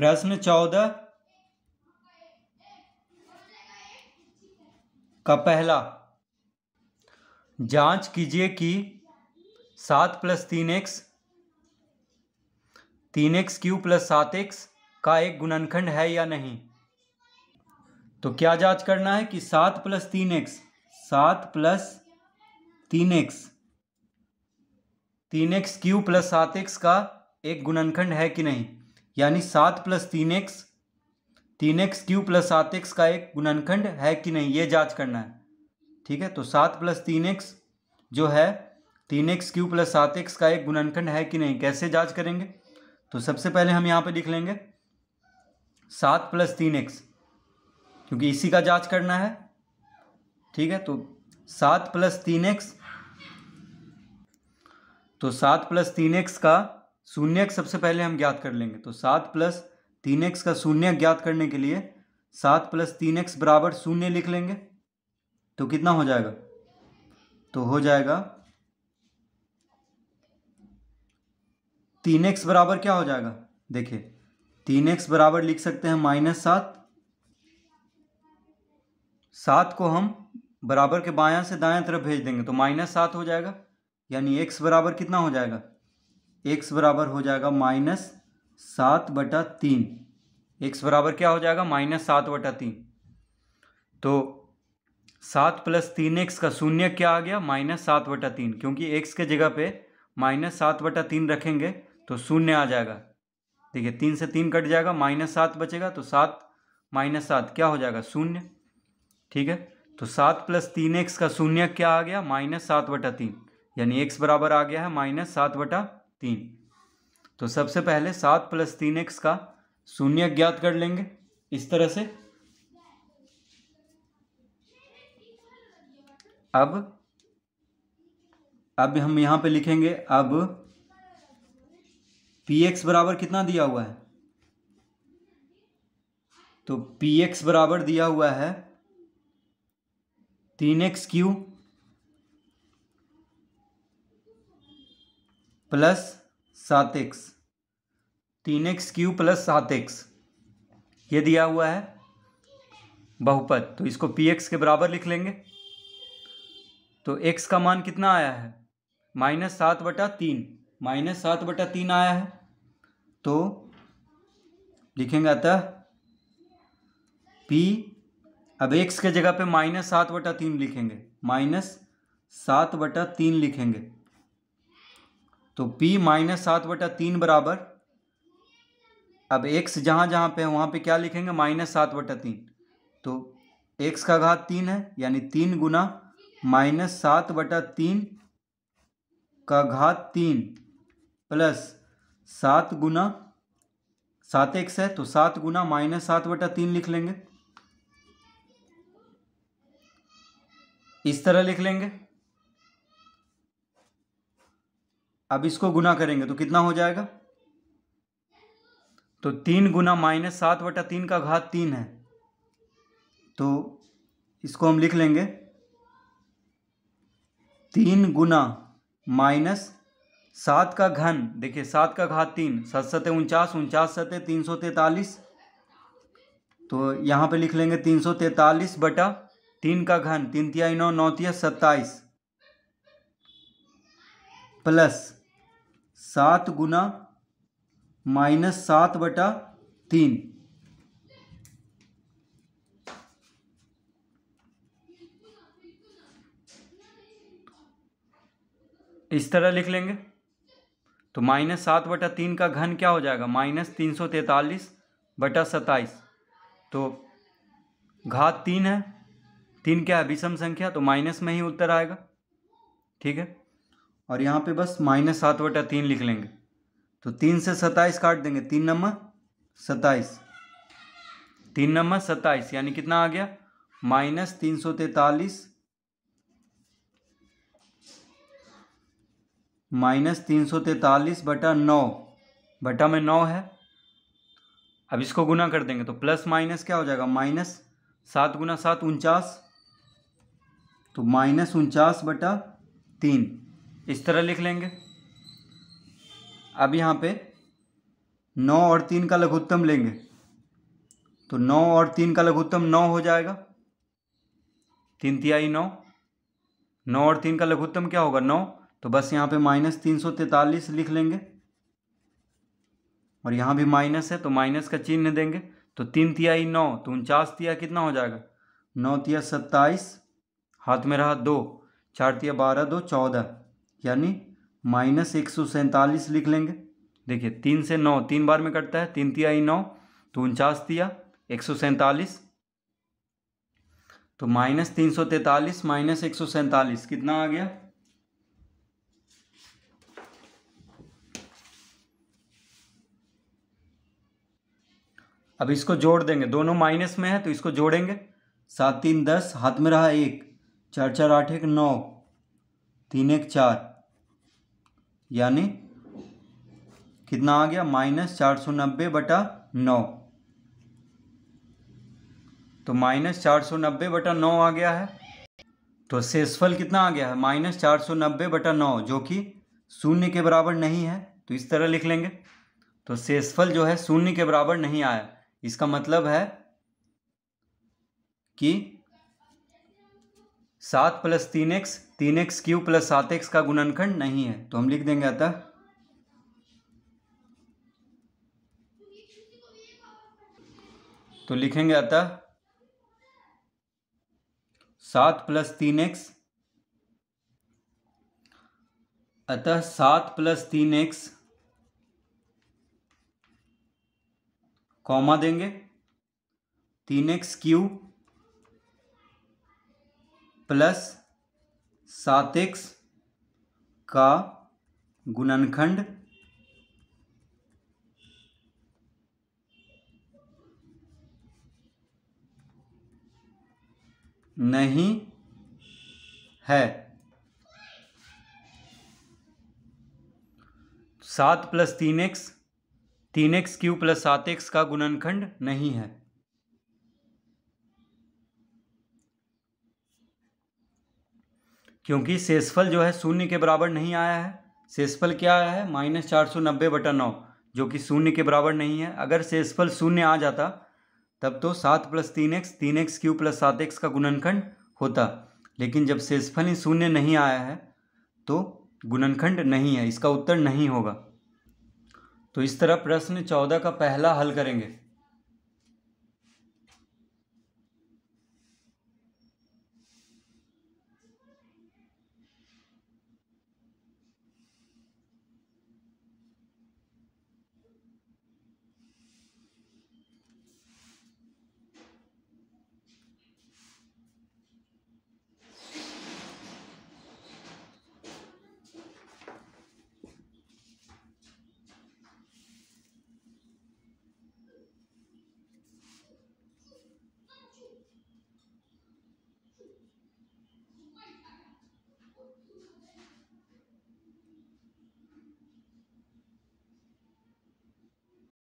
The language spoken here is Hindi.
प्रश्न चौदह का पहला जांच कीजिए कि सात प्लस तीन एक्स तीन एक्स क्यू प्लस सात एक्स का एक गुणनखंड है या नहीं तो क्या जांच करना है कि सात प्लस तीन एक्स सात प्लस तीन एक्स तीन एक्स क्यू प्लस सात एक्स का एक गुणनखंड है कि नहीं यानी सात प्लस तीन एक्स तीन एक्स क्यू प्लस सात एक्स का एक गुणनखंड है कि नहीं ये जांच करना है ठीक है तो सात प्लस तीन एक्स जो है तीन एक्स क्यू प्लस सात एक्स का एक गुणनखंड है कि नहीं कैसे जांच करेंगे तो सबसे पहले हम यहाँ पे लिख लेंगे सात प्लस तीन एक्स क्योंकि इसी का जांच करना है ठीक है तो सात प्लस तीन एक्स तो सात प्लस तीन एक्स का शून्य सबसे पहले हम ज्ञात कर लेंगे तो सात प्लस तीन एक्स का शून्य ज्ञात करने के लिए सात प्लस तीन एक्स बराबर शून्य लिख लेंगे तो कितना हो जाएगा तो हो जाएगा तीन एक्स बराबर क्या हो जाएगा देखिए तीन एक्स बराबर लिख सकते हैं माइनस सात सात को हम बराबर के बायां से दायां तरफ भेज देंगे तो माइनस सात हो जाएगा यानी एक्स बराबर कितना हो जाएगा एक्स बराबर हो जाएगा माइनस सात बटा तीन एक्स बराबर क्या हो जाएगा माइनस सात बटा तीन तो सात प्लस तीन एक्स का शून्य क्या आ गया माइनस सात बटा तीन क्योंकि एक्स के जगह पे माइनस सात बटा तीन रखेंगे तो शून्य आ जाएगा देखिए तीन से तीन कट जाएगा माइनस सात बचेगा तो सात माइनस सात क्या हो जाएगा शून्य ठीक है तो सात प्लस तीन एक्स का शून्य क्या आ गया माइनस सात बटा तीन यानी एक्स बराबर आ गया है माइनस सात बटा तीन तो सबसे पहले सात प्लस तीन एक्स का शून्य ज्ञात कर लेंगे इस तरह से अब अब हम यहां पे लिखेंगे अब पी एक्स बराबर कितना दिया हुआ है तो पी एक्स बराबर दिया हुआ है तीन एक्स क्यू प्लस सात एक्स तीन एक्स क्यू प्लस सात एक्स ये दिया हुआ है बहुपद तो इसको पी एक्स के बराबर लिख लेंगे तो एक्स का मान कितना आया है माइनस सात बटा तीन माइनस सात बटा तीन आया है तो लिखेंगे अतः पी अब एक्स के जगह पे माइनस सात बटा तीन लिखेंगे माइनस सात बटा तीन लिखेंगे तो p माइनस सात बटा तीन बराबर अब x जहाँ जहाँ पे है वहाँ पे क्या लिखेंगे माइनस सात बटा तीन तो x का घात तीन है यानी तीन गुना माइनस सात बटा तीन का घात तीन प्लस सात गुना सात एक्स है तो सात गुना माइनस सात बटा तीन लिख लेंगे इस तरह लिख लेंगे अब इसको गुना करेंगे तो कितना हो जाएगा तो तीन गुना माइनस सात बटा तीन का घात तीन है तो इसको हम लिख लेंगे तीन गुना माइनस सात का घन देखिए सात का घात तीन सत सत उनचास उनचास सतह तीन सौ तैतालीस तो यहाँ पे लिख लेंगे तीन सौ तैतालीस बटा तीन का घन तीन तिया नौ नौ सत्ताईस प्लस सात गुना माइनस सात बटा तीन इस तरह लिख लेंगे तो माइनस सात बटा तीन का घन क्या हो जाएगा माइनस तीन सौ तैतालीस बटा सत्ताईस तो घात तीन है तीन क्या है विषम संख्या तो माइनस में ही उत्तर आएगा ठीक है और यहाँ पे बस माइनस सात बटा तीन लिख लेंगे तो तीन से सत्ताईस काट देंगे तीन नंबर सत्ताईस तीन नंबर सत्ताईस यानी कितना आ गया माइनस तीन सौ तैतालीस माइनस तीन सौ तैतालीस बटा नौ बटा में नौ है अब इसको गुना कर देंगे तो प्लस माइनस क्या हो जाएगा माइनस सात गुना सात उनचास तो माइनस उनचास बटा तीन इस तरह लिख लेंगे अब यहाँ पे नौ और तीन का लघुत्तम लेंगे तो नौ और तीन का लघुत्तम नौ हो जाएगा तीन तिहाई नौ नौ और तीन का लघुत्तम क्या होगा नौ तो बस यहाँ पे माइनस तीन सौ तैंतालीस लिख लेंगे और यहाँ भी माइनस है तो माइनस का चिन्ह देंगे तो तीन तिहाई नौ तो उनचास तिया कितना हो जाएगा नौ तिया सत्ताईस हाथ में रहा दो चार तिया बारह दो चौदह यानी माइनस एक सौ सैंतालीस लिख लेंगे देखिए तीन से नौ तीन बार में कटता है तीन ही नौ तो उनचास दिया एक सौ सैंतालीस तो माइनस तीन सौ तैतालीस माइनस एक सौ सैंतालीस कितना आ गया अब इसको जोड़ देंगे दोनों माइनस में है तो इसको जोड़ेंगे सात तीन दस हाथ में रहा एक चार चार आठ एक नौ तीन एक चार यानी कितना आ गया माइनस चार सौ नब्बे बटा नौ तो माइनस चार सौ नब्बे बटा नौ आ गया है तो शेषफल कितना आ गया है माइनस चार सौ नब्बे बटा नौ जो कि शून्य के बराबर नहीं है तो इस तरह लिख लेंगे तो शेषफल जो है शून्य के बराबर नहीं आया इसका मतलब है कि सात प्लस तीन एक्स तीन एक्स क्यू प्लस सात एक्स का गुणनखंड नहीं है तो हम लिख देंगे अतः तो लिखेंगे अतः सात प्लस तीन एक्स अतः सात प्लस तीन एक्स कॉमा देंगे तीन एक्स क्यू प्लस सात एक्स का गुणनखंड नहीं है सात प्लस तीन एक्स तीन एक्स क्यू प्लस सात एक्स का गुणनखंड नहीं है क्योंकि शेषफल जो है शून्य के बराबर नहीं आया है शेषफल क्या आया है माइनस चार सौ नब्बे बटा नौ जो कि शून्य के बराबर नहीं है अगर शेषफल शून्य आ जाता तब तो सात प्लस तीन एक्स तीन एक्स क्यू प्लस सात एक्स का गुणनखंड होता लेकिन जब शेषफल ही शून्य नहीं आया है तो गुणनखंड नहीं है इसका उत्तर नहीं होगा तो इस तरह प्रश्न चौदह का पहला हल करेंगे